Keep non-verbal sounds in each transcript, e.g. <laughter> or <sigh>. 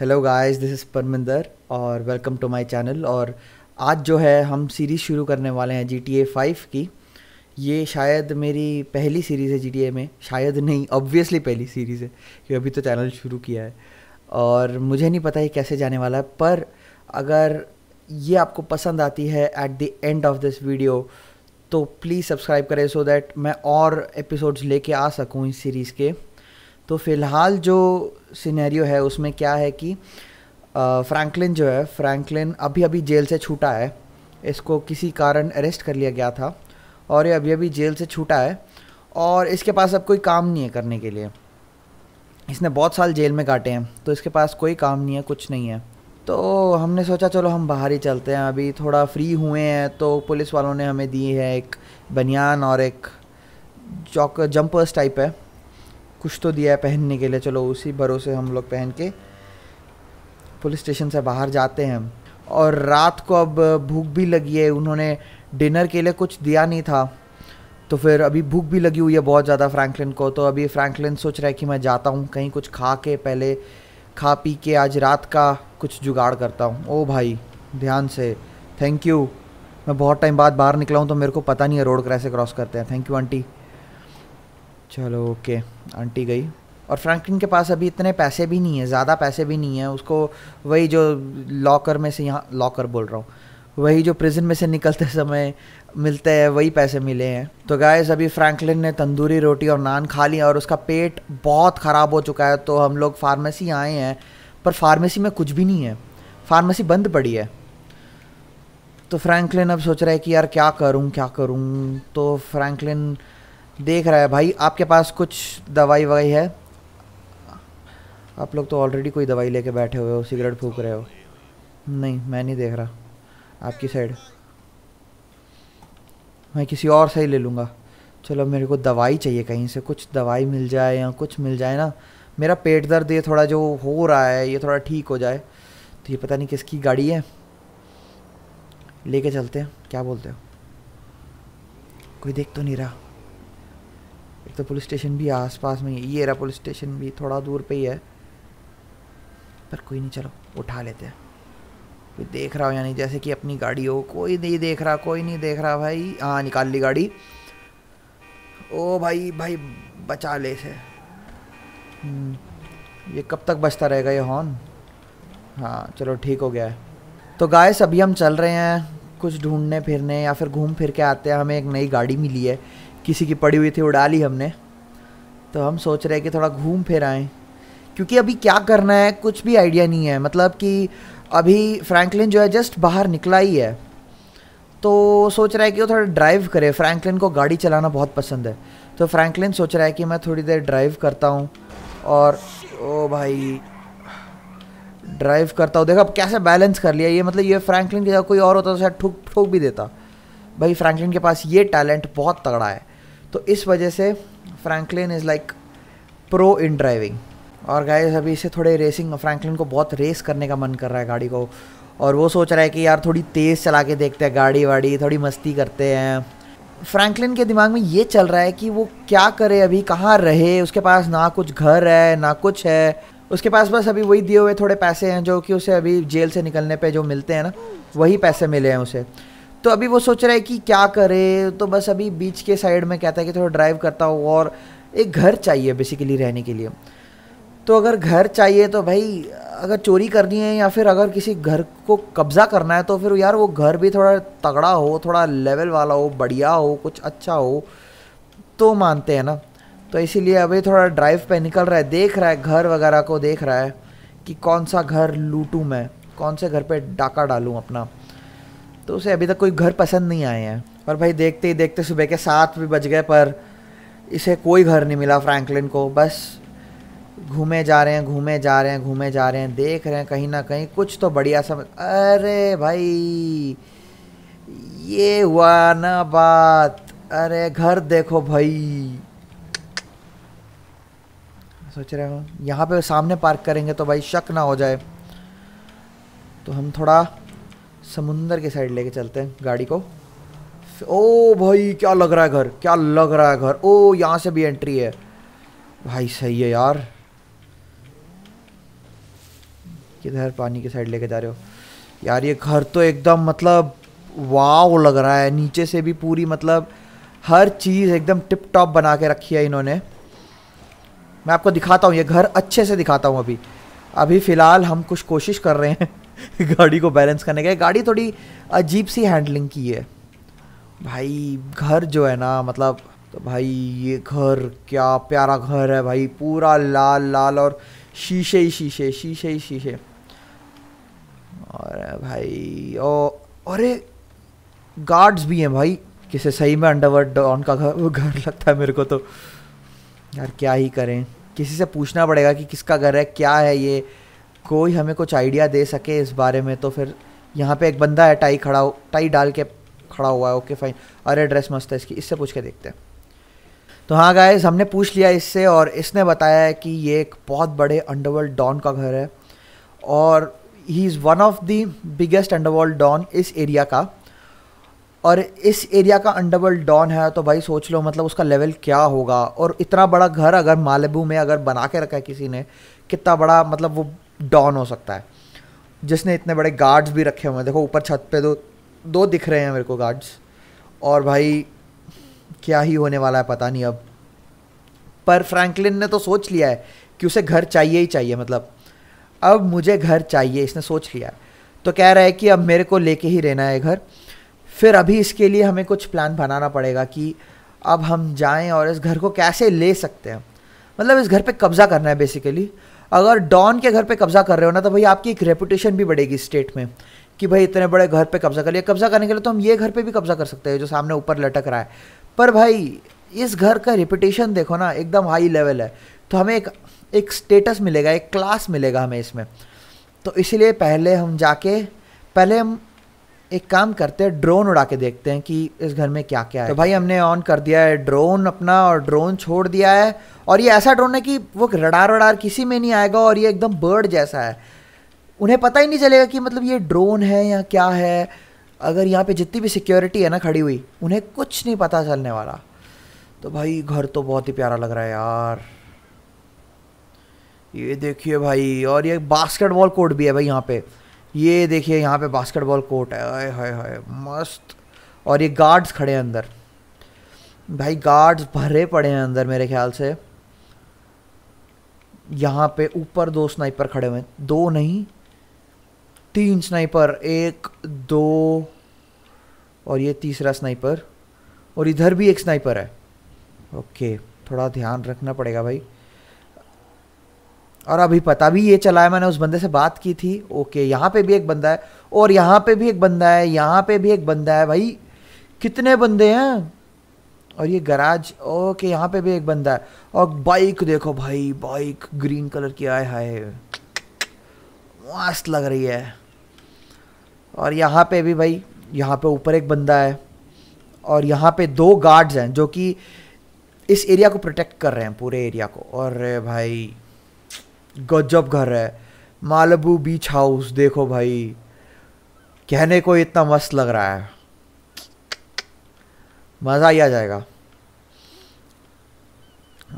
Hello guys this is Parminder और welcome to my channel और आज जो है हम सीरीज़ शुरू करने वाले हैं जी टी ए फाइव की ये शायद मेरी पहली सीरीज़ है जी टी ए में शायद नहीं ऑब्वियसली पहली सीरीज़ है क्योंकि अभी तो चैनल शुरू किया है और मुझे नहीं पता ये कैसे जाने वाला है पर अगर ये आपको पसंद आती है at the end of this video तो प्लीज़ सब्सक्राइब करें सो so दैट मैं और एपिसोड्स लेके आ सकूँ इस सीरीज़ के तो फ़िलहाल जो सिनेरियो है उसमें क्या है कि फ्रैंकलिन जो है फ्रैंकलिन अभी अभी जेल से छूटा है इसको किसी कारण अरेस्ट कर लिया गया था और ये अभी अभी जेल से छूटा है और इसके पास अब कोई काम नहीं है करने के लिए इसने बहुत साल जेल में काटे हैं तो इसके पास कोई काम नहीं है कुछ नहीं है तो हमने सोचा चलो हम बाहर ही चलते हैं अभी थोड़ा फ्री हुए हैं तो पुलिस वालों ने हमें दी है एक बनियान और एक चौक जंपर्स टाइप है कुछ तो दिया है पहनने के लिए चलो उसी भरोसे हम लोग पहन के पुलिस स्टेशन से बाहर जाते हैं और रात को अब भूख भी लगी है उन्होंने डिनर के लिए कुछ दिया नहीं था तो फिर अभी भूख भी लगी हुई है बहुत ज़्यादा फ्रैंकलिन को तो अभी फ्रैंकलिन सोच रहा है कि मैं जाता हूँ कहीं कुछ खा के पहले खा पी के आज रात का कुछ जुगाड़ करता हूँ ओ भाई ध्यान से थैंक यू मैं बहुत टाइम बाद बाहर निकला हूँ तो मेरे को पता नहीं है रोड कैसे क्रॉस करते हैं थैंक यू आंटी चलो ओके आंटी गई और फ्रैंकलिन के पास अभी इतने पैसे भी नहीं है ज़्यादा पैसे भी नहीं है उसको वही जो लॉकर में से यहाँ लॉकर बोल रहा हूँ वही जो प्रिजन में से निकलते समय मिलते हैं वही पैसे मिले हैं तो गायस अभी फ्रैंकलिन ने तंदूरी रोटी और नान खा लिया और उसका पेट बहुत ख़राब हो चुका है तो हम लोग फार्मेसी आए हैं पर फार्मेसी में कुछ भी नहीं है फार्मेसी बंद पड़ी है तो फ्रैंकलिन अब सोच रहा है कि यार क्या करूं क्या करूं तो फ्रैंकलिन देख रहा है भाई आपके पास कुछ दवाई ववाई है आप लोग तो ऑलरेडी कोई दवाई लेके बैठे हुए हो सिगरेट फूक रहे हो नहीं मैं नहीं देख रहा आपकी साइड मैं किसी और से ही ले लूँगा चलो मेरे को दवाई चाहिए कहीं से कुछ दवाई मिल जाए या कुछ मिल जाए ना मेरा पेट दर्द ये थोड़ा जो हो रहा है ये थोड़ा ठीक हो जाए तो ये पता नहीं किसकी गाड़ी है लेके चलते हैं क्या बोलते हो कोई देख तो नहीं रहा एक तो पुलिस स्टेशन भी आसपास में ही ये रहा पुलिस स्टेशन भी थोड़ा दूर पे ही है पर कोई नहीं चलो उठा लेते हैं कोई देख रहा हो यानी जैसे कि अपनी गाड़ी हो कोई नहीं देख रहा कोई नहीं देख रहा भाई हाँ निकाल ली गाड़ी ओ भाई भाई बचा ले से हम्म, ये कब तक बचता रहेगा ये हॉर्न हाँ चलो ठीक हो गया है तो गाय अभी हम चल रहे हैं कुछ ढूंढने फिरने या फिर घूम फिर के आते हैं हमें एक नई गाड़ी मिली है किसी की पड़ी हुई थी उड़ा ली हमने तो हम सोच रहे कि थोड़ा घूम फिर आएँ क्योंकि अभी क्या करना है कुछ भी आइडिया नहीं है मतलब कि अभी फ्रैंकलिन जो है जस्ट बाहर निकला ही है तो सोच रहा है कि वो थोड़ा ड्राइव करे फ्रैंकलिन को गाड़ी चलाना बहुत पसंद है तो फ्रैंकलिन सोच रहा है कि मैं थोड़ी देर ड्राइव करता हूँ और ओ भाई ड्राइव करता हूँ देखो अब कैसे बैलेंस कर लिया ये मतलब ये फ्रैंकलिन की जगह कोई और होता तो शायद ठोक ठुक भी देता भाई फ्रैंकलिन के पास ये टैलेंट बहुत तगड़ा है तो इस वजह से Franklin is like pro in driving और गाइस अभी इसे थोड़े रेसिंग फ्रैंकलिन को बहुत रेस करने का मन कर रहा है गाड़ी को और वो सोच रहा है कि यार थोड़ी तेज़ चला के देखते हैं गाड़ी वाड़ी थोड़ी मस्ती करते हैं फ्रैंकलिन के दिमाग में ये चल रहा है कि वो क्या करे अभी कहाँ रहे उसके पास ना कुछ घर है ना कुछ है उसके पास बस अभी वही दिए हुए थोड़े पैसे हैं जो कि उसे अभी जेल से निकलने पे जो मिलते हैं ना वही पैसे मिले हैं उसे तो अभी वो सोच रहा है कि क्या करे तो बस अभी बीच के साइड में कहता है कि थोड़ा ड्राइव करता हूँ और एक घर चाहिए बेसिकली रहने के लिए तो अगर घर चाहिए तो भाई अगर चोरी करनी है या फिर अगर किसी घर को कब्ज़ा करना है तो फिर यार वो घर भी थोड़ा तगड़ा हो थोड़ा लेवल वाला हो बढ़िया हो कुछ अच्छा हो तो मानते हैं ना तो इसीलिए अभी थोड़ा ड्राइव पे निकल रहा है देख रहा है घर वगैरह को देख रहा है कि कौन सा घर लूटूँ मैं कौन से घर पे डाका डालूँ अपना तो उसे अभी तक कोई घर पसंद नहीं आए हैं और भाई देखते ही देखते सुबह के सात भी बज गए पर इसे कोई घर नहीं मिला फ्रैंकलिन को बस घूमे जा रहे हैं घूमे जा रहे हैं घूमे जा रहे हैं देख रहे हैं कहीं ना कहीं कुछ तो बढ़िया समझ अरे भाई ये हुआ ना बात अरे घर देखो भाई सोच रहे हो यहाँ पे सामने पार्क करेंगे तो भाई शक ना हो जाए तो हम थोड़ा समुंदर के साइड लेके चलते हैं गाड़ी को ओ भाई क्या लग रहा है घर क्या लग रहा है घर ओ यहाँ से भी एंट्री है भाई सही है यार किधर पानी के साइड लेके जा रहे हो यार ये घर तो एकदम मतलब वाव लग रहा है नीचे से भी पूरी मतलब हर चीज़ एकदम टिप टॉप बना के रखी है इन्होंने मैं आपको दिखाता हूँ ये घर अच्छे से दिखाता हूँ अभी अभी फ़िलहाल हम कुछ कोशिश कर रहे हैं <laughs> गाड़ी को बैलेंस करने का गाड़ी थोड़ी अजीब सी हैंडलिंग की है भाई घर जो है ना मतलब तो भाई ये घर क्या प्यारा घर है भाई पूरा लाल लाल और शीशे ही शीशे शीशे ही शीशे और भाई ओ अरे गार्ड्स भी हैं भाई किसे सही में अंडरवर डॉन का घर घर लगता है मेरे को तो यार क्या ही करें किसी से पूछना पड़ेगा कि किसका घर है क्या है ये कोई हमें कुछ आइडिया दे सके इस बारे में तो फिर यहाँ पे एक बंदा है टाई खड़ा हो टाई डाल के खड़ा हुआ है ओके फाइन अरे ड्रेस मस्त है इसकी इससे पूछ के देखते हैं तो हाँ गाइस हमने पूछ लिया इससे और इसने बताया है कि ये एक बहुत बड़े अंडरवर्ल्ड डॉन का घर है और he is one of the biggest underworld don इस एरिया का और इस एरिया का अंडरवर्ल्ड डॉन है तो भाई सोच लो मतलब उसका लेवल क्या होगा और इतना बड़ा घर अगर मालबू में अगर बना के रखा है किसी ने कितना बड़ा मतलब वो डॉन हो सकता है जिसने इतने बड़े गार्ड्स भी रखे हुए हैं देखो ऊपर छत पे दो दो दिख रहे हैं मेरे को गार्ड्स और भाई क्या ही होने वाला है पता नहीं अब पर फ्रैंकलिन ने तो सोच लिया है कि उसे घर चाहिए ही चाहिए मतलब अब मुझे घर चाहिए इसने सोच लिया है तो कह रहा है कि अब मेरे को लेके ही रहना है घर फिर अभी इसके लिए हमें कुछ प्लान बनाना पड़ेगा कि अब हम जाएं और इस घर को कैसे ले सकते हैं मतलब इस घर पे कब्ज़ा करना है बेसिकली अगर डॉन के घर पे कब्जा कर रहे हो ना तो भाई आपकी एक रेपुटेशन भी बढ़ेगी स्टेट में कि भाई इतने बड़े घर पे कब्जा कर लिया कब्जा करने के लिए तो हम ये घर पे भी कब्जा कर सकते हैं जो सामने ऊपर लटक रहा है पर भाई इस घर का रेपुटेशन देखो ना एकदम हाई लेवल है तो हमें एक एक स्टेटस मिलेगा एक क्लास मिलेगा हमें इसमें तो इसलिए पहले हम जाके पहले हम एक काम करते हैं ड्रोन उड़ा के देखते हैं कि इस घर में क्या क्या है तो भाई हमने ऑन कर दिया है ड्रोन अपना और ड्रोन छोड़ दिया है और ये ऐसा ड्रोन है कि वो रडार वडार किसी में नहीं आएगा और ये एकदम बर्ड जैसा है उन्हें पता ही नहीं चलेगा कि मतलब ये ड्रोन है या क्या है अगर यहाँ पे जितनी भी सिक्योरिटी है ना खड़ी हुई उन्हें कुछ नहीं पता चलने वाला तो भाई घर तो बहुत ही प्यारा लग रहा है यार ये देखिए भाई और ये बास्केटबॉल कोर्ट भी है भाई यहाँ पे ये देखिए यहाँ पे बास्केटबॉल कोर्ट है हाय हाय हाय मस्त और ये गार्ड्स खड़े हैं अंदर भाई गार्ड्स भरे पड़े हैं अंदर मेरे ख्याल से यहाँ पे ऊपर दो स्नाइपर खड़े हुए हैं दो नहीं तीन स्नाइपर एक दो और ये तीसरा स्नाइपर और इधर भी एक स्नाइपर है ओके थोड़ा ध्यान रखना पड़ेगा भाई और अभी पता भी ये चला है मैंने उस बंदे से बात की थी ओके यहाँ पे भी एक बंदा है और यहाँ पे भी एक बंदा है यहाँ पे भी एक बंदा है भाई कितने बंदे हैं और ये गराज ओके यहाँ पे भी एक बंदा है और बाइक देखो भाई बाइक ग्रीन कलर की आए हाय मस्त लग रही है और यहाँ पे भी भाई यहाँ पे ऊपर एक बंदा है और यहाँ पे दो गार्ड्स हैं जो कि इस एरिया को प्रोटेक्ट कर रहे हैं पूरे एरिया को और भाई गजब घर है मालबू बीच हाउस देखो भाई कहने को इतना मस्त लग रहा है मज़ा ही आ जाएगा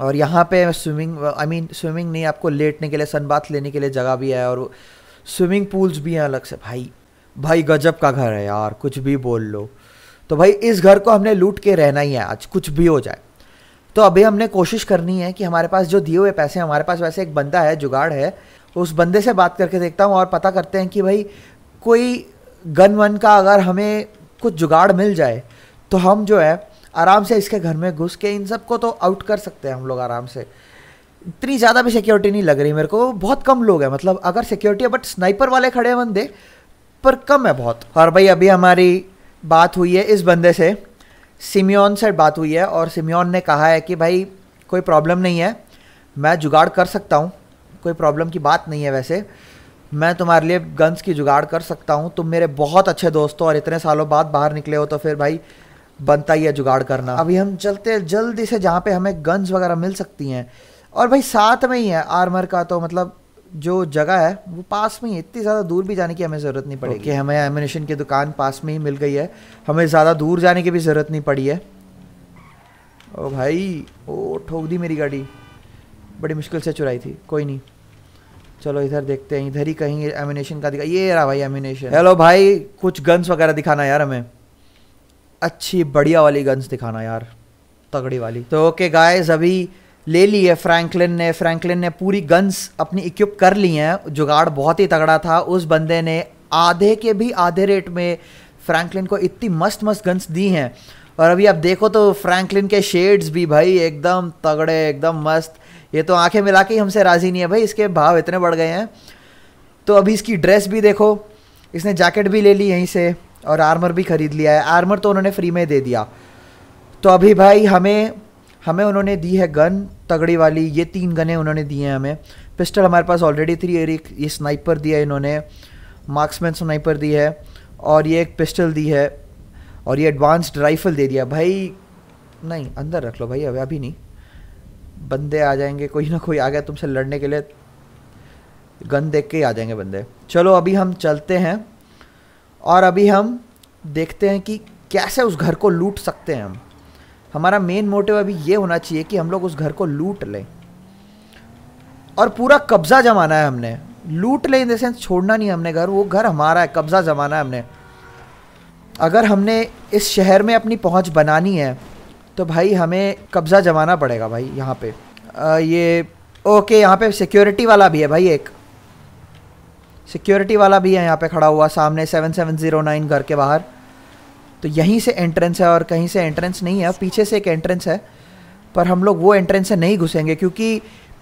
और यहाँ पे स्विमिंग आई मीन स्विमिंग नहीं आपको लेटने के लिए सन बाथ लेने के लिए जगह भी है और स्विमिंग पूल्स भी हैं अलग से भाई भाई गजब का घर है यार कुछ भी बोल लो तो भाई इस घर को हमने लूट के रहना ही है आज कुछ भी हो जाए तो अभी हमने कोशिश करनी है कि हमारे पास जो दिए हुए पैसे हमारे पास वैसे एक बंदा है जुगाड़ है तो उस बंदे से बात करके देखता हूँ और पता करते हैं कि भाई कोई गन वन का अगर हमें कुछ जुगाड़ मिल जाए तो हम जो है आराम से इसके घर में घुस के इन सब को तो आउट कर सकते हैं हम लोग आराम से इतनी ज़्यादा भी सिक्योरिटी नहीं लग रही मेरे को बहुत कम लोग हैं मतलब अगर सिक्योरिटी है बट स्नाइपर वाले खड़े हैं बंदे पर कम है बहुत और भाई अभी हमारी बात हुई है इस बंदे से सिमियोन से बात हुई है और सिम्योन ने कहा है कि भाई कोई प्रॉब्लम नहीं है मैं जुगाड़ कर सकता हूँ कोई प्रॉब्लम की बात नहीं है वैसे मैं तुम्हारे लिए गन्स की जुगाड़ कर सकता हूँ तुम मेरे बहुत अच्छे दोस्त हो और इतने सालों बाद बाहर निकले हो तो फिर भाई बनता ही है जुगाड़ करना अभी हम चलते जल्दी से जहाँ पे हमें गन्स वगैरह मिल सकती हैं और भाई साथ में ही है आर्मर का तो मतलब जो जगह है वो पास में ही इतनी ज़्यादा दूर भी जाने की हमें ज़रूरत नहीं पड़ी okay. कि हमें एमिनेशन की दुकान पास में ही मिल गई है हमें ज़्यादा दूर जाने की भी ज़रूरत नहीं पड़ी है ओ भाई ओ ठोक दी मेरी गाड़ी बड़ी मुश्किल से चुराई थी कोई नहीं चलो इधर देखते हैं इधर ही कहीं एमिनेशन का दिखा ये रहा भाई एमिनेशन हेलो भाई कुछ गन्स वगैरह दिखाना यार हमें अच्छी बढ़िया वाली गन्स दिखाना यार तगड़ी वाली तो ओके गाइस अभी ले ली है फ्रैंकलिन ने फ्रैंकलिन ने पूरी गन्स अपनी इक्विप कर ली हैं जुगाड़ बहुत ही तगड़ा था उस बंदे ने आधे के भी आधे रेट में फ्रैंकलिन को इतनी मस्त मस्त गन्स दी हैं और अभी आप देखो तो फ्रैंकलिन के शेड्स भी भाई एकदम तगड़े एकदम मस्त ये तो आंखें मिला के हमसे राज़ी नहीं है भाई इसके भाव इतने बढ़ गए हैं तो अभी इसकी ड्रेस भी देखो इसने जैकेट भी ले ली यहीं से और आर्मर भी ख़रीद लिया है आर्मर तो उन्होंने फ्री में दे दिया तो अभी भाई हमें हमें उन्होंने दी है गन तगड़ी वाली ये तीन गने उन्होंने दिए हैं हमें पिस्टल हमारे पास ऑलरेडी थ्री एक ये स्नाइपर दिया है इन्होंने मार्क्समैन स्नाइपर दी है और ये एक पिस्टल दी है और ये एडवांस्ड राइफल दे दिया भाई नहीं अंदर रख लो भाई अभी अभी नहीं बंदे आ जाएंगे कोई ना कोई आ गया तुमसे लड़ने के लिए गन देख के ही आ जाएंगे बंदे चलो अभी हम चलते हैं और अभी हम देखते हैं कि कैसे उस घर को लूट सकते हैं हम हमारा मेन मोटिव अभी ये होना चाहिए कि हम लोग उस घर को लूट लें और पूरा कब्जा जमाना है हमने लूट लें इन द सेंस छोड़ना नहीं हमने घर वो घर हमारा है कब्जा जमाना है हमने अगर हमने इस शहर में अपनी पहुंच बनानी है तो भाई हमें कब्ज़ा जमाना पड़ेगा भाई यहाँ पे आ, ये ओके यहाँ पे सिक्योरिटी वाला भी है भाई एक सिक्योरिटी वाला भी है यहाँ पे खड़ा हुआ सामने सेवन सेवन ज़ीरो नाइन घर के बाहर तो यहीं से एंट्रेंस है और कहीं से एंट्रेंस नहीं है पीछे से एक एंट्रेंस है पर हम लोग वो एंट्रेंस से नहीं घुसेंगे क्योंकि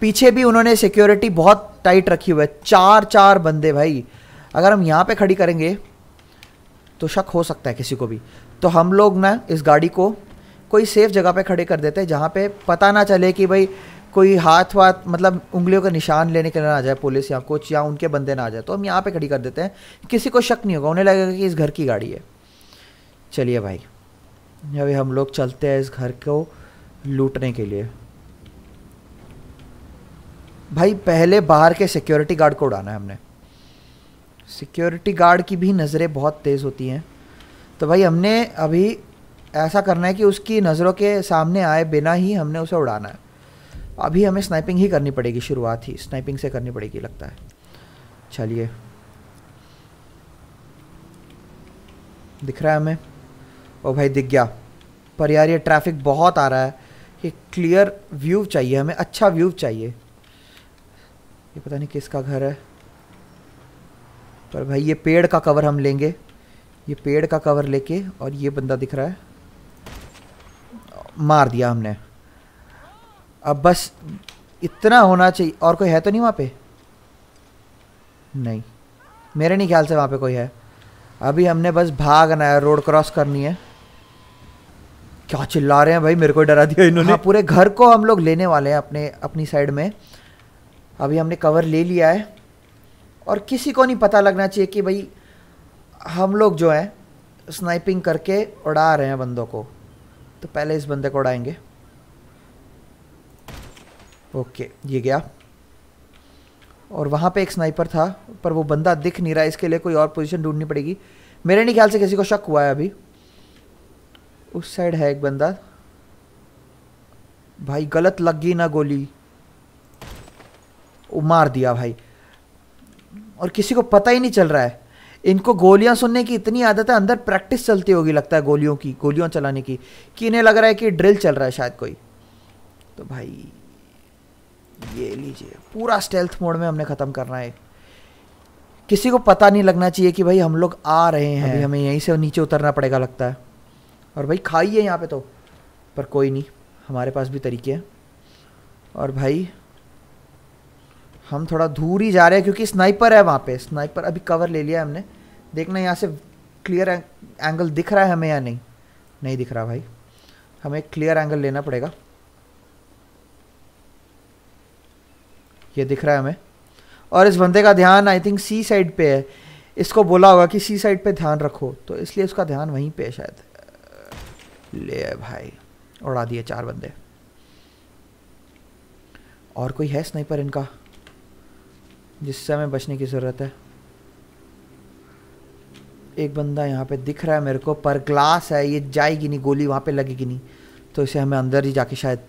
पीछे भी उन्होंने सिक्योरिटी बहुत टाइट रखी हुई है चार चार बंदे भाई अगर हम यहाँ पे खड़ी करेंगे तो शक हो सकता है किसी को भी तो हम लोग ना इस गाड़ी को कोई सेफ जगह पे खड़े कर देते हैं जहाँ पे पता ना चले कि भाई कोई हाथ वाथ मतलब उंगलियों का निशान लेने के लिए ना आ जाए पुलिस या कुछ या उनके बंदे ना आ जाए तो हम यहाँ पे खड़ी कर देते हैं किसी को शक नहीं होगा उन्हें लगेगा कि इस घर की गाड़ी है चलिए भाई अभी हम लोग चलते हैं इस घर को लूटने के लिए भाई पहले बाहर के सिक्योरिटी गार्ड को उड़ाना है हमने सिक्योरिटी गार्ड की भी नज़रें बहुत तेज़ होती हैं तो भाई हमने अभी ऐसा करना है कि उसकी नज़रों के सामने आए बिना ही हमने उसे उड़ाना है अभी हमें स्नाइपिंग ही करनी पड़ेगी शुरुआत ही स्नाइपिंग से करनी पड़ेगी लगता है चलिए दिख रहा है हमें ओ भाई दिख गया पर यार ये ट्रैफिक बहुत आ रहा है ये क्लियर व्यू चाहिए हमें अच्छा व्यू चाहिए ये पता नहीं किसका घर है पर भाई ये पेड़ का कवर हम लेंगे ये पेड़ का कवर लेके और ये बंदा दिख रहा है मार दिया हमने अब बस इतना होना चाहिए और कोई है तो नहीं वहाँ पे नहीं मेरे नहीं ख्याल से वहाँ पे कोई है अभी हमने बस भागना है रोड क्रॉस करनी है क्या चिल्ला रहे हैं भाई मेरे को डरा दिया इन्होंने हाँ, पूरे घर को हम लोग लेने वाले हैं अपने अपनी साइड में अभी हमने कवर ले लिया है और किसी को नहीं पता लगना चाहिए कि भाई हम लोग जो हैं स्नाइपिंग करके उड़ा रहे हैं बंदों को तो पहले इस बंदे को उड़ाएंगे ओके ये गया और वहाँ पे एक स्नाइपर था पर वो बंदा दिख नहीं रहा इसके लिए कोई और पोजीशन ढूंढनी पड़ेगी मेरे नहीं ख्याल से किसी को शक हुआ है अभी उस साइड है एक बंदा भाई गलत लग गई ना गोली वो मार दिया भाई और किसी को पता ही नहीं चल रहा है इनको गोलियां सुनने की इतनी आदत है अंदर प्रैक्टिस चलती होगी लगता है गोलियों की गोलियां चलाने की कि इन्हें लग रहा है कि ड्रिल चल रहा है शायद कोई तो भाई ये लीजिए पूरा स्टेल्थ मोड में हमने ख़त्म करना है किसी को पता नहीं लगना चाहिए कि भाई हम लोग आ रहे हैं हमें यहीं से नीचे उतरना पड़ेगा लगता है और भाई खाई है यहाँ पे तो पर कोई नहीं हमारे पास भी तरीके हैं और भाई हम थोड़ा दूर ही जा रहे हैं क्योंकि स्नाइपर है वहाँ पे स्नाइपर अभी कवर ले लिया हमने देखना यहाँ से क्लियर एंगल दिख रहा है हमें या नहीं नहीं दिख रहा भाई हमें क्लियर एंगल लेना पड़ेगा ये दिख रहा है हमें और इस बंदे का ध्यान आई थिंक सी साइड पे है इसको बोला होगा कि सी साइड पे ध्यान रखो तो इसलिए उसका ध्यान वहीं पे है शायद ले भाई उड़ा दिए चार बंदे और कोई है स्नाइपर इनका जिससे हमें बचने की ज़रूरत है एक बंदा यहाँ पे दिख रहा है मेरे को पर ग्लास है ये जाएगी नहीं गोली वहाँ पे लगेगी नहीं तो इसे हमें अंदर ही जाके शायद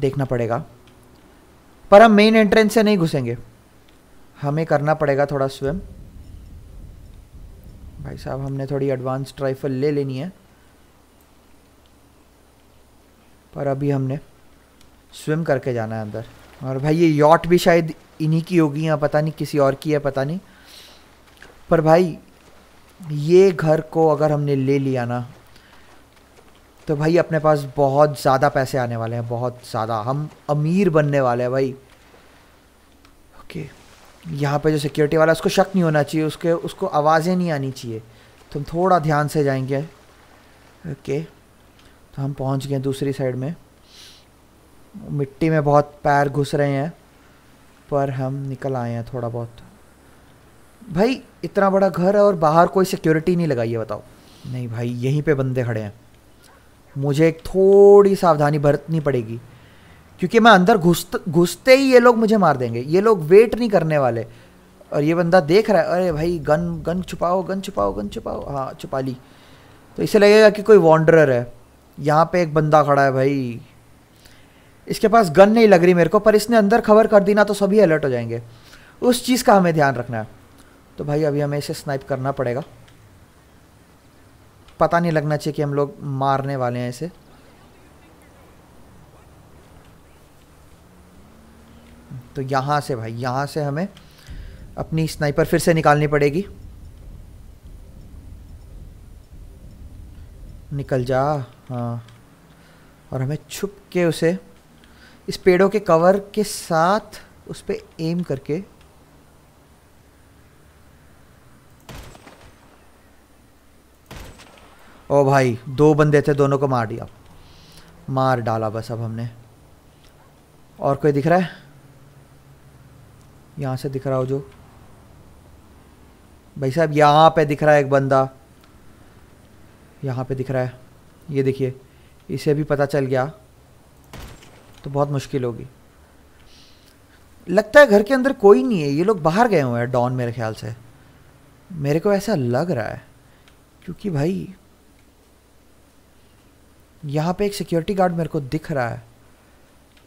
देखना पड़ेगा पर हम मेन एंट्रेंस से नहीं घुसेंगे हमें करना पड़ेगा थोड़ा स्विम भाई साहब हमने थोड़ी एडवांस ट्राइफल ले लेनी है पर अभी हमने स्विम करके जाना है अंदर और भाई ये यॉट भी शायद इन्हीं की होगी या पता नहीं किसी और की है पता नहीं पर भाई ये घर को अगर हमने ले लिया ना तो भाई अपने पास बहुत ज़्यादा पैसे आने वाले हैं बहुत ज़्यादा हम अमीर बनने वाले हैं भाई ओके यहाँ पे जो सिक्योरिटी वाला उसको शक नहीं होना चाहिए उसके उसको आवाज़ें नहीं आनी चाहिए तो हम थोड़ा ध्यान से जाएंगे ओके तो हम पहुंच गए दूसरी साइड में मिट्टी में बहुत पैर घुस रहे हैं पर हम निकल आए हैं थोड़ा बहुत भाई इतना बड़ा घर है और बाहर कोई सिक्योरिटी नहीं लगाई है बताओ नहीं भाई यहीं पे बंदे खड़े हैं मुझे एक थोड़ी सावधानी बरतनी पड़ेगी क्योंकि मैं अंदर घुस घुसते ही ये लोग मुझे मार देंगे ये लोग वेट नहीं करने वाले और ये बंदा देख रहा है अरे भाई गन गन छुपाओ गन छुपाओ गन छुपाओ हाँ छुपा ली तो इसे लगेगा कि कोई वॉन्डर है यहाँ पे एक बंदा खड़ा है भाई इसके पास गन नहीं लग रही मेरे को पर इसने अंदर खबर कर दी ना तो सभी अलर्ट हो जाएंगे उस चीज़ का हमें ध्यान रखना है तो भाई अभी हमें इसे स्नाइप करना पड़ेगा पता नहीं लगना चाहिए कि हम लोग मारने वाले हैं इसे तो यहाँ से भाई यहाँ से हमें अपनी स्नाइपर फिर से निकालनी पड़ेगी निकल जा हाँ और हमें छुप के उसे इस पेड़ों के कवर के साथ उस पर एम करके ओ भाई दो बंदे थे दोनों को मार दिया मार डाला बस अब हमने और कोई दिख रहा है यहाँ से दिख रहा हो जो भाई साहब यहाँ पे दिख रहा है एक बंदा यहाँ पे दिख रहा है ये देखिए इसे भी पता चल गया तो बहुत मुश्किल होगी लगता है घर के अंदर कोई नहीं है ये लोग बाहर गए हुए हैं डॉन मेरे ख्याल से मेरे को ऐसा लग रहा है क्योंकि भाई यहाँ पे एक सिक्योरिटी गार्ड मेरे को दिख रहा है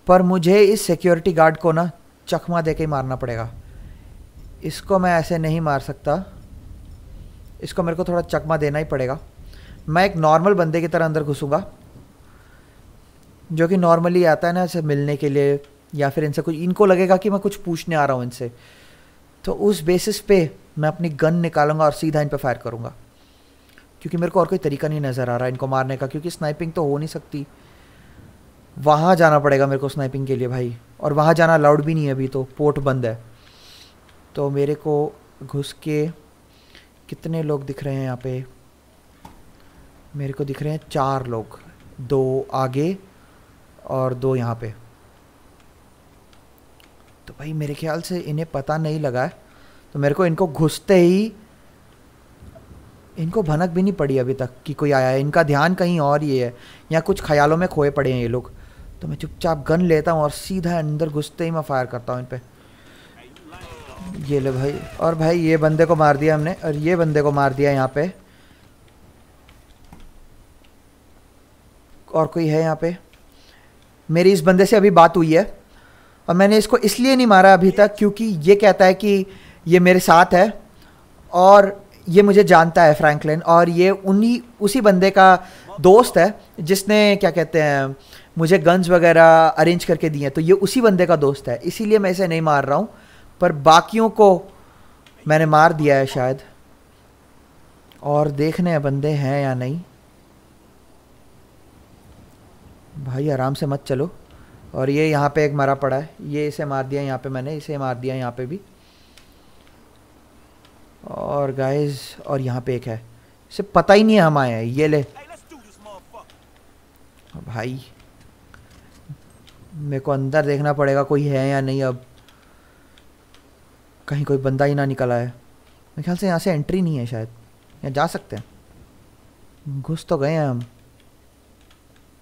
पर मुझे इस सिक्योरिटी गार्ड को ना चकमा दे के ही मारना पड़ेगा इसको मैं ऐसे नहीं मार सकता इसको मेरे को थोड़ा चकमा देना ही पड़ेगा मैं एक नॉर्मल बंदे की तरह अंदर घुसूँगा जो कि नॉर्मली आता है ना इसे मिलने के लिए या फिर इनसे कुछ इनको लगेगा कि मैं कुछ पूछने आ रहा हूँ इनसे तो उस बेसिस पे मैं अपनी गन निकालूंगा और सीधा इन पर फायर करूँगा क्योंकि मेरे को और कोई तरीका नहीं नज़र आ रहा इनको मारने का क्योंकि स्नाइपिंग तो हो नहीं सकती वहाँ जाना पड़ेगा मेरे को स्नाइपिंग के लिए भाई और वहाँ जाना अलाउड भी नहीं है अभी तो पोर्ट बंद है तो मेरे को घुस के कितने लोग दिख रहे हैं यहाँ पे मेरे को दिख रहे हैं चार लोग दो आगे और दो यहाँ पे तो भाई मेरे ख्याल से इन्हें पता नहीं लगा है तो मेरे को इनको घुसते ही इनको भनक भी नहीं पड़ी अभी तक कि कोई आया है इनका ध्यान कहीं और ये है या कुछ ख्यालों में खोए पड़े हैं ये लोग तो मैं चुपचाप गन लेता हूँ और सीधा अंदर घुसते ही मैं फायर करता हूँ इन पर ये ले भाई और भाई ये बंदे को मार दिया हमने और ये बंदे को मार दिया यहाँ पर और कोई है यहाँ पे मेरी इस बंदे से अभी बात हुई है और मैंने इसको इसलिए नहीं मारा अभी तक क्योंकि ये कहता है कि ये मेरे साथ है और ये मुझे जानता है फ्रैंकलिन और ये उन्हीं उसी बंदे का दोस्त है जिसने क्या कहते हैं मुझे गन्स वगैरह अरेंज करके दिए तो ये उसी बंदे का दोस्त है इसीलिए मैं इसे नहीं मार रहा हूँ पर बाकियों को मैंने मार दिया है शायद और देखने हैं बंदे हैं या नहीं भाई आराम से मत चलो और ये यहाँ पे एक मरा पड़ा है ये इसे मार दिया यहाँ पे मैंने इसे मार दिया यहाँ पे भी और गाइस और यहाँ पे एक है इसे पता ही नहीं है हम आए हैं ये ले भाई मेरे को अंदर देखना पड़ेगा कोई है या नहीं अब कहीं कोई बंदा ही ना निकला है मेरे ख्याल से यहाँ से एंट्री नहीं है शायद यहाँ जा सकते हैं घुस तो गए हैं हम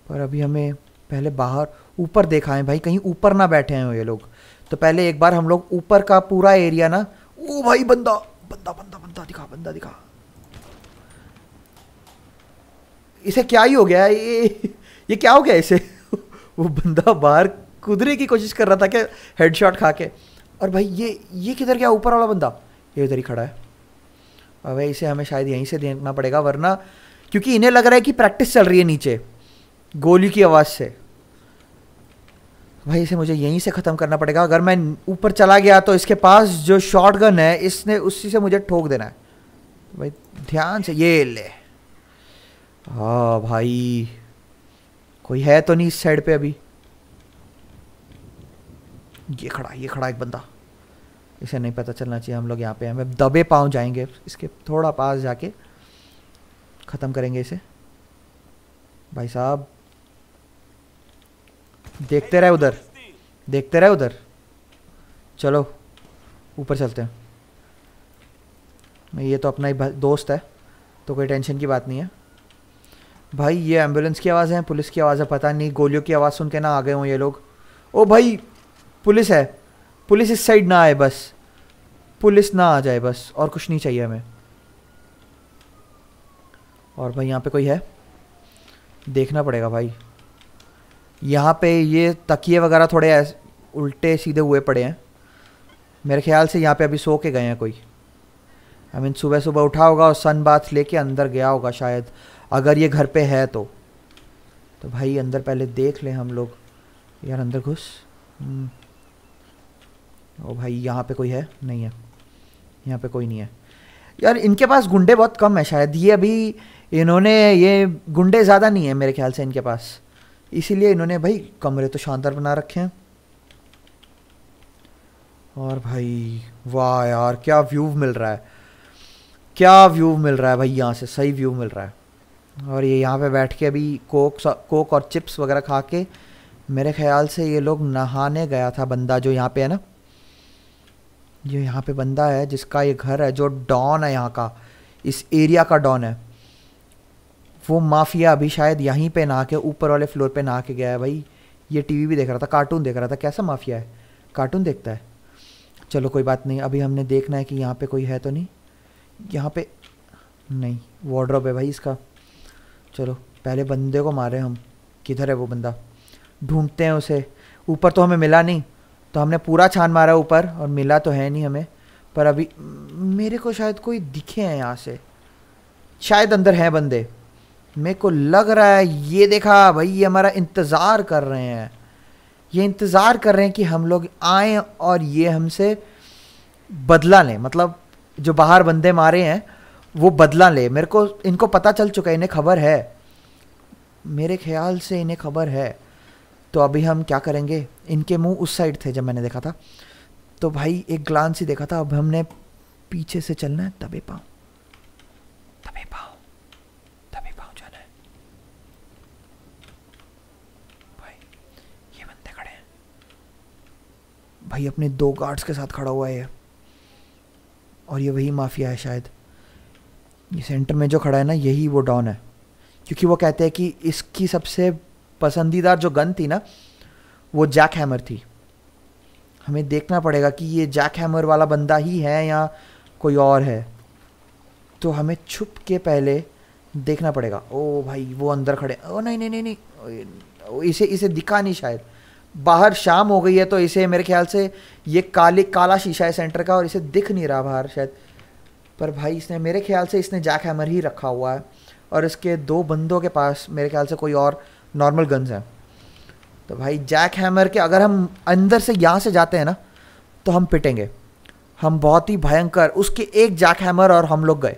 पर अभी हमें पहले बाहर ऊपर देखा है भाई कहीं ऊपर ना बैठे हैं ये लोग तो पहले एक बार हम लोग ऊपर का पूरा एरिया ना ओ भाई बंदा बंदा बंदा बंदा दिखा बंदा दिखा इसे क्या ही हो गया ये ये क्या हो गया इसे <laughs> वो बंदा बाहर कुदरे की कोशिश कर रहा था क्या हेडशॉट खा के और भाई ये ये किधर गया ऊपर वाला बंदा ये उधर ही खड़ा है अब इसे हमें शायद यहीं से देखना पड़ेगा वरना क्योंकि इन्हें लग रहा है कि प्रैक्टिस चल रही है नीचे गोली की आवाज़ से भाई इसे मुझे यहीं से ख़त्म करना पड़ेगा अगर मैं ऊपर चला गया तो इसके पास जो शॉट गन है इसने उसी से मुझे ठोक देना है भाई ध्यान से ये ले हाँ भाई कोई है तो नहीं इस साइड पे अभी ये खड़ा ये खड़ा एक बंदा इसे नहीं पता चलना चाहिए हम लोग यहाँ पे हमें दबे पाँव जाएंगे इसके थोड़ा पास जाके ख़त्म करेंगे इसे भाई साहब देखते रहे उधर देखते रहे उधर चलो ऊपर चलते हैं ये तो अपना ही दोस्त है तो कोई टेंशन की बात नहीं है भाई ये एम्बुलेंस की आवाज़ है पुलिस की आवाज़ है पता नहीं गोलियों की आवाज़ सुन के ना आ गए हों ये लोग ओ भाई पुलिस है पुलिस इस साइड ना आए बस पुलिस ना आ जाए बस और कुछ नहीं चाहिए हमें और भाई यहाँ पे कोई है देखना पड़ेगा भाई यहाँ पे ये तकिए वगैरह थोड़े उल्टे सीधे हुए पड़े हैं मेरे ख्याल से यहाँ पे अभी सो के गए हैं कोई आई मीन सुबह सुबह उठा होगा और सन बाथ लेके अंदर गया होगा शायद अगर ये घर पे है तो तो भाई अंदर पहले देख लें हम लोग यार अंदर घुस हम्म। ओ भाई यहाँ पे कोई है नहीं है यहाँ पे कोई नहीं है यार इनके पास गुंडे बहुत कम है शायद ये अभी इन्होंने ये गुंडे ज़्यादा नहीं है मेरे ख्याल से इनके पास इसीलिए इन्होंने भाई कमरे तो शानदार बना रखे हैं और भाई वाह यार क्या व्यू मिल रहा है क्या व्यू मिल रहा है भाई यहाँ से सही व्यू मिल रहा है और ये यहाँ पे बैठ के अभी कोक कोक और चिप्स वगैरह खा के मेरे ख्याल से ये लोग नहाने गया था बंदा जो यहाँ पे है ना ये यहाँ पे बंदा है जिसका ये घर है जो डॉन है यहाँ का इस एरिया का डॉन है वो माफिया अभी शायद यहीं पे नहा के ऊपर वाले फ्लोर पे नहा के गया है भाई ये टीवी भी देख रहा था कार्टून देख रहा था कैसा माफिया है कार्टून देखता है चलो कोई बात नहीं अभी हमने देखना है कि यहाँ पे कोई है तो नहीं यहाँ पे नहीं वार्ड्रॉप है भाई इसका चलो पहले बंदे को मारे हम किधर है वो बंदा ढूंढते हैं उसे ऊपर तो हमें मिला नहीं तो हमने पूरा छान मारा ऊपर और मिला तो है नहीं हमें पर अभी मेरे को शायद कोई दिखे हैं यहाँ से शायद अंदर हैं बंदे मेरे को लग रहा है ये देखा भाई ये हमारा इंतज़ार कर रहे हैं ये इंतज़ार कर रहे हैं कि हम लोग आए और ये हमसे बदला लें मतलब जो बाहर बंदे मारे हैं वो बदला ले मेरे को इनको पता चल चुका है इन्हें खबर है मेरे ख्याल से इन्हें खबर है तो अभी हम क्या करेंगे इनके मुंह उस साइड थे जब मैंने देखा था तो भाई एक ग्लान ही देखा था अब हमने पीछे से चलना है तबे पाऊँ भाई अपने दो गार्ड्स के साथ खड़ा हुआ है और ये वही माफिया है शायद ये सेंटर में जो खड़ा है ना यही वो डॉन है क्योंकि वो कहते हैं कि इसकी सबसे पसंदीदा जो गन थी ना वो जैक हैमर थी हमें देखना पड़ेगा कि ये जैक हैमर वाला बंदा ही है या कोई और है तो हमें छुप के पहले देखना पड़ेगा ओ भाई वो अंदर खड़े ओ नहीं नहीं नहीं नहीं इसे इसे दिखा नहीं शायद बाहर शाम हो गई है तो इसे मेरे ख्याल से ये काले काला शीशा है सेंटर का और इसे दिख नहीं रहा बाहर शायद पर भाई इसने मेरे ख्याल से इसने जैक हैमर ही रखा हुआ है और इसके दो बंदों के पास मेरे ख्याल से कोई और नॉर्मल गन्स हैं तो भाई जैक हैमर के अगर हम अंदर से यहाँ से जाते हैं ना तो हम पिटेंगे हम बहुत ही भयंकर उसके एक जैक हैमर और हम लोग गए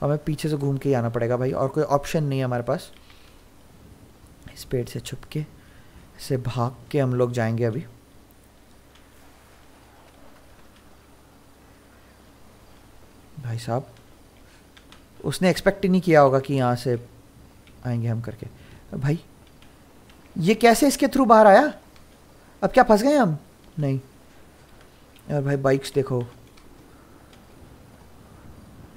तो हमें पीछे से घूम के ही आना पड़ेगा भाई और कोई ऑप्शन नहीं है हमारे पास इस पेड़ से छुप के से भाग के हम लोग जाएंगे अभी भाई साहब उसने एक्सपेक्ट ही नहीं किया होगा कि यहाँ से आएंगे हम करके भाई ये कैसे इसके थ्रू बाहर आया अब क्या फंस गए हम नहीं यार भाई बाइक्स देखो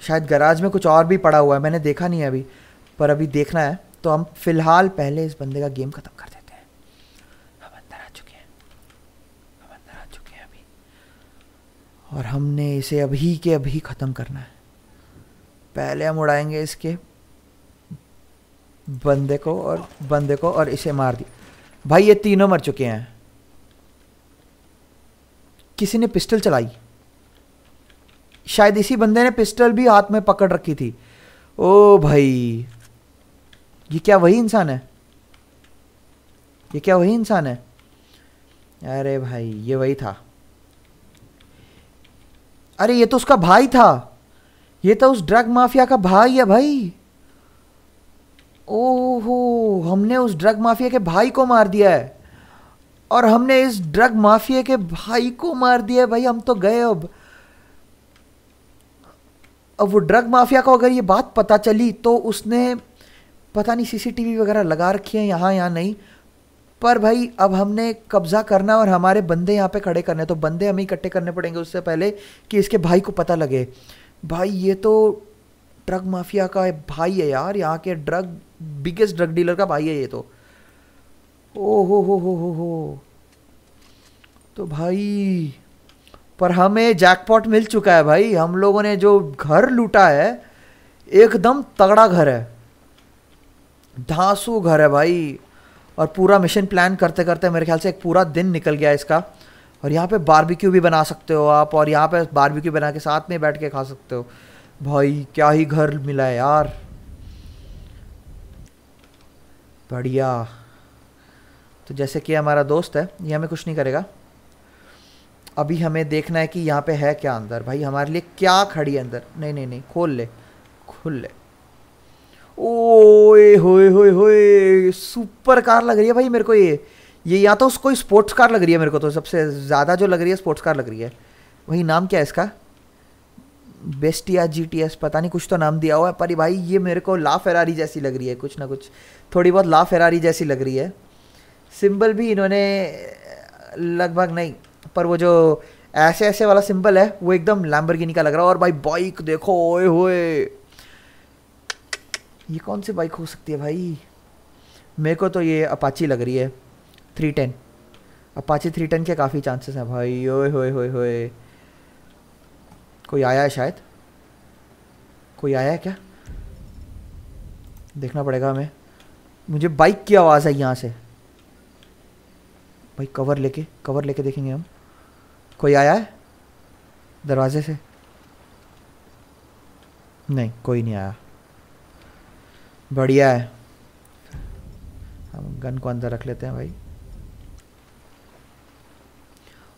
शायद गराज में कुछ और भी पड़ा हुआ है मैंने देखा नहीं है अभी पर अभी देखना है तो हम फिलहाल पहले इस बंदे का गेम ख़त्म कर और हमने इसे अभी के अभी ख़त्म करना है पहले हम उड़ाएंगे इसके बंदे को और बंदे को और इसे मार दिया भाई ये तीनों मर चुके हैं किसी ने पिस्टल चलाई शायद इसी बंदे ने पिस्टल भी हाथ में पकड़ रखी थी ओ भाई ये क्या वही इंसान है ये क्या वही इंसान है अरे भाई ये वही था अरे ये तो उसका भाई था ये तो उस ड्रग माफिया का भाई है भाई ओहो हमने उस ड्रग माफिया के भाई को मार दिया है और हमने इस ड्रग माफिया के भाई को मार दिया है भाई हम तो गए अब अब वो ड्रग माफिया को अगर ये बात पता चली तो उसने पता नहीं सीसीटीवी वगैरह लगा रखी है यहाँ यहाँ नहीं पर भाई अब हमने कब्जा करना और हमारे बंदे यहाँ पे खड़े करने तो बंदे हमें इकट्ठे करने पड़ेंगे उससे पहले कि इसके भाई को पता लगे भाई ये तो ड्रग माफिया का भाई है यार यहाँ के ड्रग बिगेस्ट ड्रग डीलर का भाई है ये तो ओ हो हो हो हो हो तो भाई पर हमें जैकपॉट मिल चुका है भाई हम लोगों ने जो घर लूटा है एकदम तगड़ा घर है धांसू घर है भाई और पूरा मिशन प्लान करते करते मेरे ख्याल से एक पूरा दिन निकल गया इसका और यहाँ पे बारबेक्यू भी बना सकते हो आप और यहाँ पे बारबेक्यू बना के साथ में बैठ के खा सकते हो भाई क्या ही घर मिला है यार बढ़िया तो जैसे कि हमारा दोस्त है ये हमें कुछ नहीं करेगा अभी हमें देखना है कि यहाँ पे है क्या अंदर भाई हमारे लिए क्या खड़ी है अंदर नहीं नहीं नहीं खोल ले खुल ले ओए होए होए होए सुपर कार लग रही है भाई मेरे को ये ये या तो कोई स्पोर्ट्स कार लग रही है मेरे को तो सबसे ज़्यादा जो लग रही है स्पोर्ट्स कार लग रही है वही नाम क्या है इसका बेस्ट या जी टी एस पता नहीं कुछ तो नाम दिया हुआ है पर भाई ये मेरे को ला फेरारी जैसी लग रही है कुछ ना कुछ थोड़ी बहुत ला फेरारी जैसी लग रही है सिंबल भी इन्होंने लगभग नहीं पर वो जो ऐसे ऐसे वाला सिंबल है वो एकदम लैम्बरगिनी का लग रहा है और भाई बाइक देखो ओए होए ये कौन सी बाइक हो सकती है भाई मेरे को तो ये अपाची लग रही है three ten Apache three ten के काफ़ी चांसेस हैं भाई ओए होए होए होए कोई आया है शायद कोई आया है क्या देखना पड़ेगा हमें मुझे बाइक की आवाज़ है यहाँ से भाई कवर लेके कवर लेके देखेंगे हम कोई आया है दरवाजे से नहीं कोई नहीं आया बढ़िया है हम गन को अंदर रख लेते हैं भाई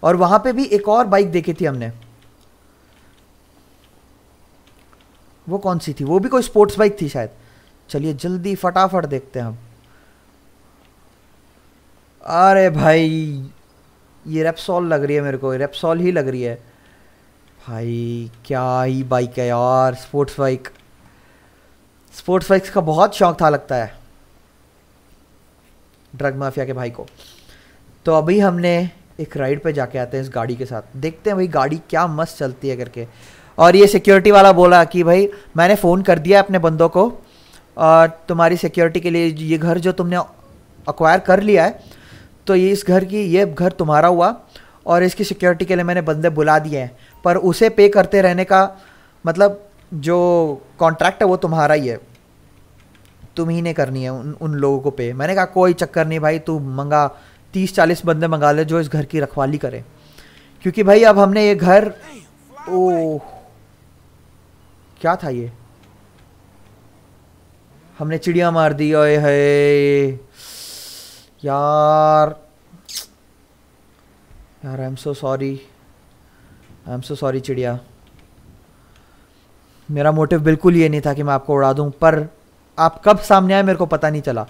और वहां पे भी एक और बाइक देखी थी हमने वो कौन सी थी वो भी कोई स्पोर्ट्स बाइक थी शायद चलिए जल्दी फटाफट देखते हैं हम अरे भाई ये रेपसॉल लग रही है मेरे को रेपसॉल ही लग रही है भाई क्या ही बाइक है यार स्पोर्ट्स बाइक स्पोर्ट्स बाइक्स का बहुत शौक था लगता है ड्रग माफिया के भाई को तो अभी हमने एक राइड पे जाके आते हैं इस गाड़ी के साथ देखते हैं भाई गाड़ी क्या मस्त चलती है करके और ये सिक्योरिटी वाला बोला कि भाई मैंने फ़ोन कर दिया अपने बंदों को और तुम्हारी सिक्योरिटी के लिए ये घर जो तुमने अक्वायर कर लिया है तो ये इस घर की ये घर तुम्हारा हुआ और इसकी सिक्योरिटी के लिए मैंने बंदे बुला दिए हैं पर उसे पे करते रहने का मतलब जो कॉन्ट्रैक्ट है वो तुम्हारा ही है तुम ही ने करनी है उन उन लोगों को पे मैंने कहा कोई चक्कर नहीं भाई तू मंगा तीस चालीस बंदे मंगा ले जो इस घर की रखवाली करे क्योंकि भाई अब हमने ये घर ओ क्या था ये हमने चिड़िया मार दी ओए है यार यार I am so sorry I am so sorry चिड़िया मेरा मोटिव बिल्कुल ये नहीं था कि मैं आपको उड़ा दूँ पर आप कब सामने आए मेरे को पता नहीं चला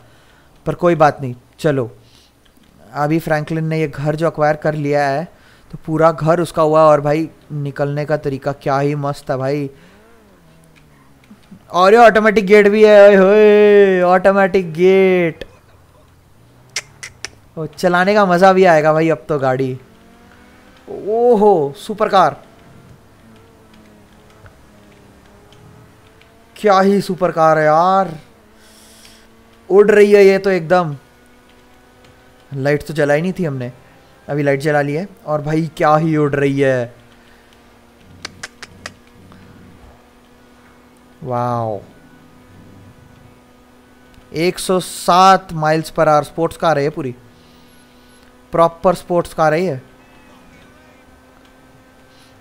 पर कोई बात नहीं चलो अभी फ्रैंकलिन ने ये घर जो अक्वायर कर लिया है तो पूरा घर उसका हुआ और भाई निकलने का तरीका क्या ही मस्त है भाई और ये ऑटोमेटिक गेट भी है ऑटोमेटिक गेट चलाने का मज़ा भी आएगा भाई अब तो गाड़ी ओहो सुपर कार क्या ही सुपर कार है यार उड़ रही है ये तो एकदम लाइट तो जलाई नहीं थी हमने अभी लाइट जला ली है और भाई क्या ही उड़ रही है वाओ 107 माइल्स पर आर स्पोर्ट्स कार है पूरी प्रॉपर स्पोर्ट्स कार है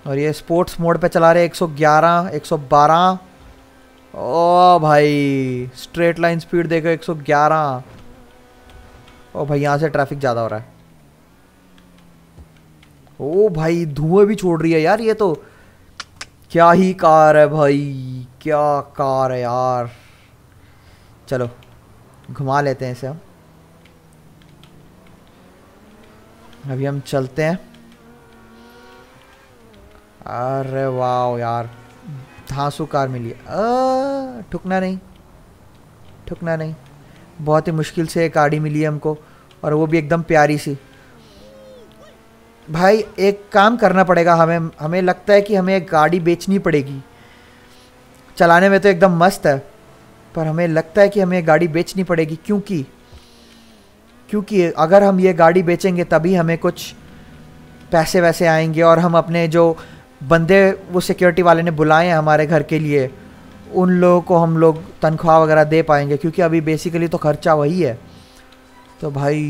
और ये स्पोर्ट्स मोड पे चला रहे 111 112 ओ भाई स्ट्रेट लाइन स्पीड देखो 111 ओ भाई यहाँ से ट्रैफिक ज़्यादा हो रहा है ओ भाई धुएं भी छोड़ रही है यार ये तो क्या ही कार है भाई क्या कार है यार चलो घुमा लेते हैं इसे हम अभी हम चलते हैं अरे वाह यार धांसू कार मिली ठुकना नहीं ठुकना नहीं बहुत ही मुश्किल से एक गाड़ी मिली हमको और वो भी एकदम प्यारी सी भाई एक काम करना पड़ेगा हमें हमें लगता है कि हमें एक गाड़ी बेचनी पड़ेगी चलाने में तो एकदम मस्त है पर हमें लगता है कि हमें गाड़ी बेचनी पड़ेगी क्योंकि क्योंकि अगर हम ये गाड़ी बेचेंगे तभी हमें कुछ पैसे वैसे आएंगे और हम अपने जो बंदे वो सिक्योरिटी वाले ने बुलाए हैं हमारे घर के लिए उन लोगों को हम लोग तनख्वाह वगैरह दे पाएंगे क्योंकि अभी बेसिकली तो खर्चा वही है तो भाई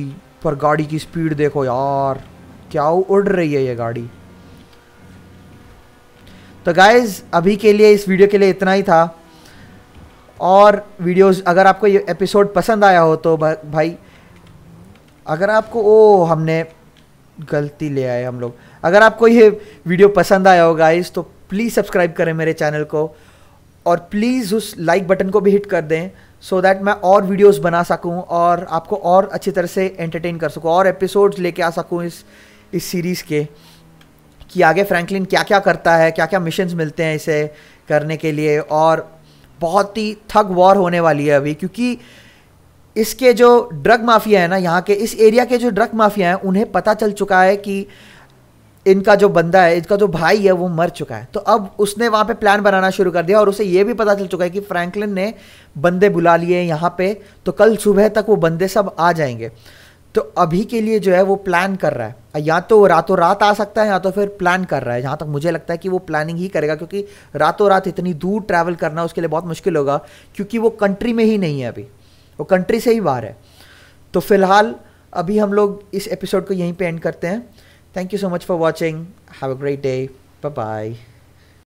पर गाड़ी की स्पीड देखो यार क्या उड़ रही है ये गाड़ी तो गाइज अभी के लिए इस वीडियो के लिए इतना ही था और वीडियोस अगर आपको ये एपिसोड पसंद आया हो तो भाई अगर आपको ओ हमने गलती ले आए हम लोग अगर आपको ये वीडियो पसंद आया हो गाइस तो प्लीज़ सब्सक्राइब करें मेरे चैनल को और प्लीज़ उस लाइक बटन को भी हिट कर दें सो so दैट मैं और वीडियोस बना सकूं और आपको और अच्छी तरह से एंटरटेन कर सकूं और एपिसोड्स लेके आ सकूं इस इस सीरीज़ के कि आगे फ्रैंकलिन क्या क्या करता है क्या क्या मिशन मिलते हैं इसे करने के लिए और बहुत ही थग वॉर होने वाली है अभी क्योंकि इसके जो ड्रग माफिया है ना यहाँ के इस एरिया के जो ड्रग माफिया हैं उन्हें पता चल चुका है कि इनका जो बंदा है इसका जो भाई है वो मर चुका है तो अब उसने वहाँ पे प्लान बनाना शुरू कर दिया और उसे ये भी पता चल चुका है कि फ्रैंकलिन ने बंदे बुला लिए यहाँ पे तो कल सुबह तक वो बंदे सब आ जाएंगे तो अभी के लिए जो है वो प्लान कर रहा है या तो रातों रात आ सकता है या तो फिर प्लान कर रहा है जहाँ तक मुझे लगता है कि वो प्लानिंग ही करेगा क्योंकि रातों रात इतनी दूर ट्रैवल करना उसके लिए बहुत मुश्किल होगा क्योंकि वो कंट्री में ही नहीं है अभी वो कंट्री से ही बाहर है तो फिलहाल अभी हम लोग इस एपिसोड को यहीं पे एंड करते हैं Thank you so much for watching. Have a great day. Bye bye.